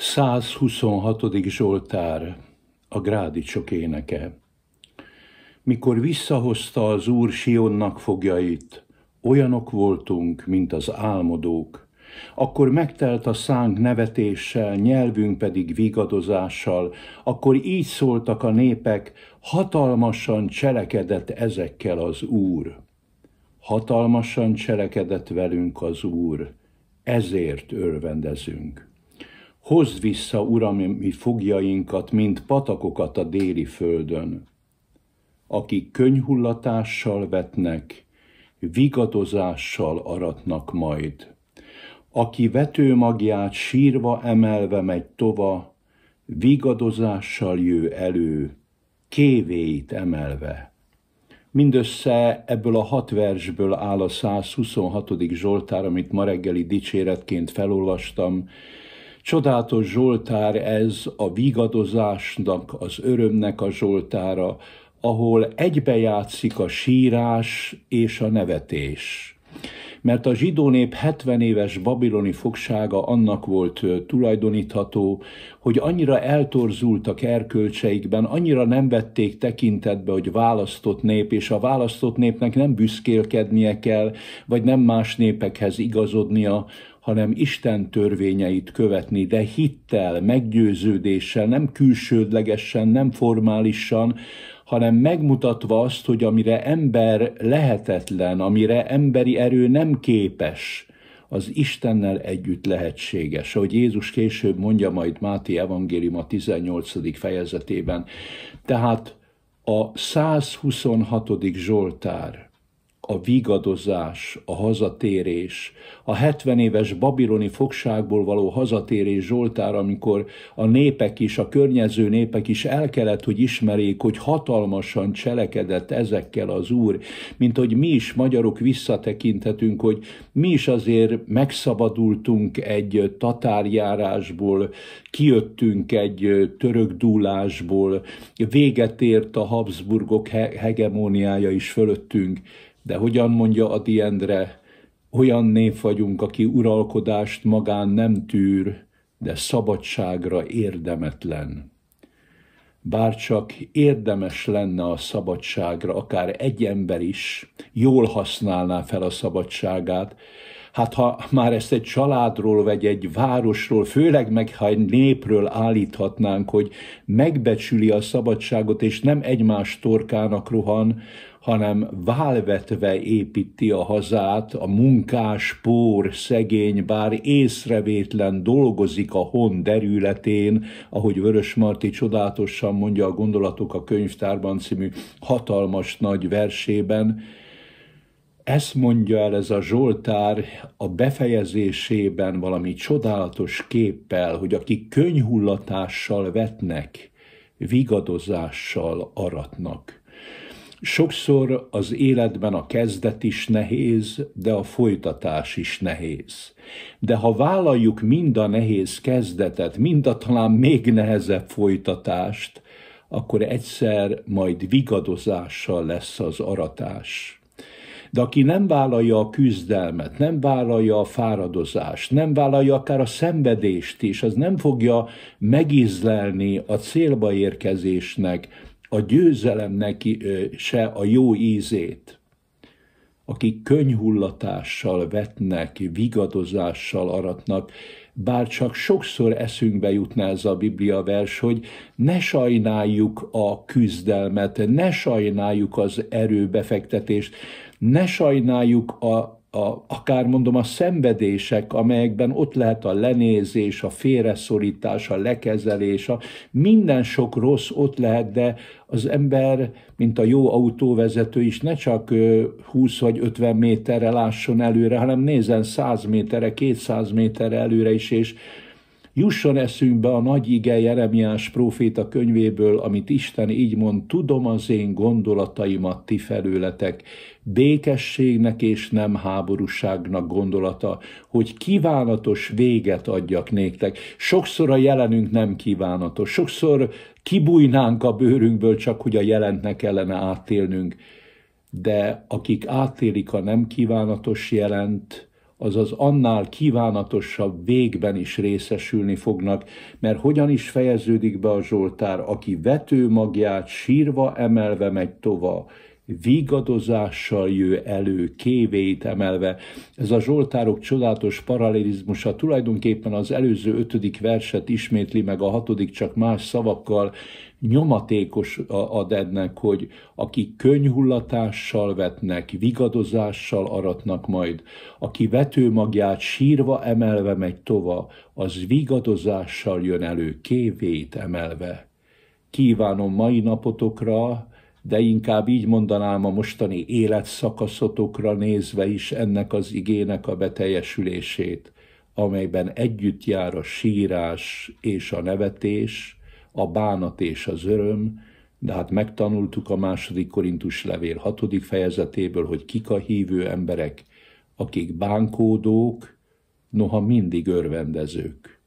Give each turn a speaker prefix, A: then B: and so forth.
A: 126. Zsoltár, a grádicsok éneke. Mikor visszahozta az Úr Sionnak fogjait, olyanok voltunk, mint az álmodók, akkor megtelt a szánk nevetéssel, nyelvünk pedig vigadozással, akkor így szóltak a népek, hatalmasan cselekedett ezekkel az Úr. Hatalmasan cselekedett velünk az Úr, ezért örvendezünk. Hozd vissza, Uram, mi fogjainkat, mint patakokat a déli földön, akik könyhullatással vetnek, vigadozással aratnak majd. Aki vetőmagját sírva emelve megy tova, vigadozással jő elő, kévéit emelve. Mindössze ebből a hat versből áll a 126. Zsoltár, amit ma reggeli dicséretként felolvastam, Csodálatos Zsoltár ez a vigadozásnak, az örömnek a Zsoltára, ahol egybejátszik a sírás és a nevetés mert a zsidó nép 70 éves babiloni fogsága annak volt tulajdonítható, hogy annyira eltorzultak erkölcseikben, annyira nem vették tekintetbe, hogy választott nép, és a választott népnek nem büszkélkednie kell, vagy nem más népekhez igazodnia, hanem Isten törvényeit követni, de hittel, meggyőződéssel, nem külsődlegesen, nem formálisan, hanem megmutatva azt, hogy amire ember lehetetlen, amire emberi erő nem képes, az Istennel együtt lehetséges. Ahogy Jézus később mondja majd Máté evangéliuma 18. fejezetében. Tehát a 126. Zsoltár a vigadozás, a hazatérés, a 70 éves babiloni fogságból való hazatérés Zsoltár, amikor a népek is, a környező népek is el kellett, hogy ismerjék, hogy hatalmasan cselekedett ezekkel az Úr, mint hogy mi is magyarok visszatekinthetünk, hogy mi is azért megszabadultunk egy tatárjárásból, kijöttünk egy török dúlásból, véget ért a Habsburgok hegemóniája is fölöttünk, de hogyan mondja a Diendre, olyan nép vagyunk, aki uralkodást magán nem tűr, de szabadságra érdemetlen. Bár csak érdemes lenne a szabadságra, akár egy ember is, jól használná fel a szabadságát, Hát ha már ezt egy családról, vagy egy városról, főleg meg ha egy népről állíthatnánk, hogy megbecsüli a szabadságot, és nem egymás torkának rohan, hanem válvetve építi a hazát, a munkás, pór, szegény, bár észrevétlen dolgozik a hon derületén, ahogy Vörös Marti csodálatosan mondja a Gondolatok a könyvtárban című hatalmas nagy versében, ezt mondja el ez a Zsoltár a befejezésében valami csodálatos képpel, hogy aki könyhullatással vetnek, vigadozással aratnak. Sokszor az életben a kezdet is nehéz, de a folytatás is nehéz. De ha vállaljuk mind a nehéz kezdetet, mind a talán még nehezebb folytatást, akkor egyszer majd vigadozással lesz az aratás. De aki nem vállalja a küzdelmet, nem vállalja a fáradozást, nem vállalja akár a szenvedést is, az nem fogja megizlelni a célba érkezésnek, a győzelemnek se a jó ízét. Akik könyhullatással vetnek, vigadozással aratnak, bár csak sokszor eszünkbe jutna ez a Biblia vers, hogy ne sajnáljuk a küzdelmet, ne sajnáljuk az erőbefektetést, ne sajnáljuk a a, akár mondom a szenvedések, amelyekben ott lehet a lenézés, a félreszorítás, a lekezelés, a minden sok rossz ott lehet, de az ember, mint a jó autóvezető is, ne csak 20 vagy 50 méterre lásson előre, hanem nézen 100 méterre, 200 méterre előre is, és Jusson eszünkbe a nagy ige Jeremiás próféta könyvéből, amit Isten így mond, tudom az én gondolataimat ti felőletek, békességnek és nem háborúságnak gondolata, hogy kívánatos véget adjak néktek. Sokszor a jelenünk nem kívánatos, sokszor kibújnánk a bőrünkből, csak hogy a jelentnek kellene átélnünk. De akik átélik a nem kívánatos jelent, azaz annál kívánatosabb végben is részesülni fognak, mert hogyan is fejeződik be a Zsoltár, aki vetőmagját sírva emelve megy tova, Vigadozással jő elő, kévét emelve. Ez a Zsoltárok csodálatos paralelizmusa tulajdonképpen az előző ötödik verset ismétli meg, a hatodik csak más szavakkal nyomatékos ad ennek, hogy aki könyhullatással vetnek, vigadozással aratnak majd, aki vetőmagját sírva emelve megy tova, az vigadozással jön elő, kévét emelve. Kívánom mai napotokra, de inkább így mondanám a mostani életszakaszotokra nézve is ennek az igének a beteljesülését, amelyben együtt jár a sírás és a nevetés, a bánat és az öröm, de hát megtanultuk a második Korintus levél hatodik fejezetéből, hogy kik a hívő emberek, akik bánkódók, noha mindig örvendezők.